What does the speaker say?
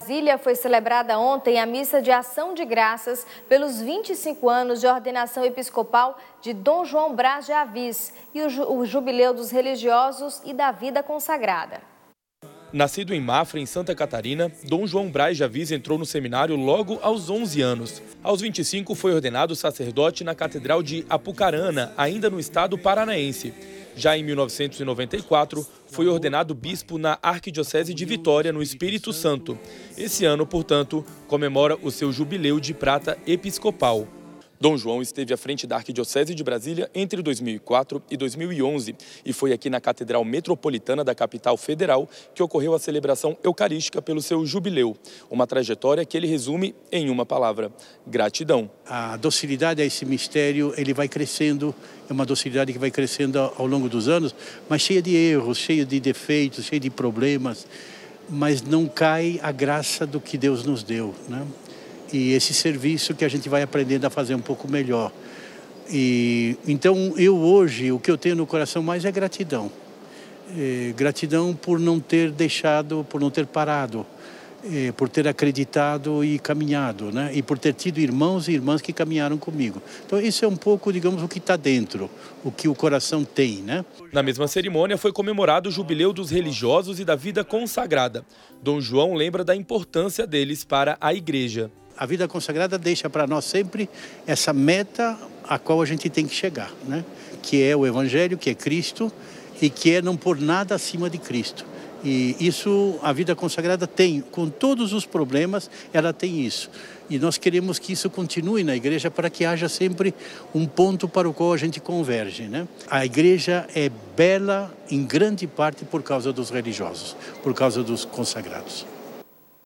Brasília foi celebrada ontem a missa de ação de graças pelos 25 anos de ordenação episcopal de Dom João Brás de Avis e o jubileu dos religiosos e da vida consagrada. Nascido em Mafra, em Santa Catarina, Dom João Braz de Avis entrou no seminário logo aos 11 anos. Aos 25 foi ordenado sacerdote na Catedral de Apucarana, ainda no estado paranaense. Já em 1994, foi ordenado bispo na Arquidiocese de Vitória, no Espírito Santo. Esse ano, portanto, comemora o seu jubileu de prata episcopal. Dom João esteve à frente da Arquidiocese de Brasília entre 2004 e 2011 e foi aqui na Catedral Metropolitana da capital federal que ocorreu a celebração eucarística pelo seu jubileu, uma trajetória que ele resume em uma palavra: gratidão. A docilidade a esse mistério, ele vai crescendo, é uma docilidade que vai crescendo ao longo dos anos, mas cheia de erros, cheia de defeitos, cheia de problemas, mas não cai a graça do que Deus nos deu, né? e esse serviço que a gente vai aprendendo a fazer um pouco melhor. E então eu hoje o que eu tenho no coração mais é gratidão, é, gratidão por não ter deixado, por não ter parado, é, por ter acreditado e caminhado, né? E por ter tido irmãos e irmãs que caminharam comigo. Então isso é um pouco, digamos, o que está dentro, o que o coração tem, né? Na mesma cerimônia foi comemorado o jubileu dos religiosos e da vida consagrada. Dom João lembra da importância deles para a Igreja a vida consagrada deixa para nós sempre essa meta a qual a gente tem que chegar, né? que é o Evangelho, que é Cristo e que é não por nada acima de Cristo. E isso a vida consagrada tem, com todos os problemas, ela tem isso. E nós queremos que isso continue na igreja para que haja sempre um ponto para o qual a gente converge. Né? A igreja é bela em grande parte por causa dos religiosos, por causa dos consagrados.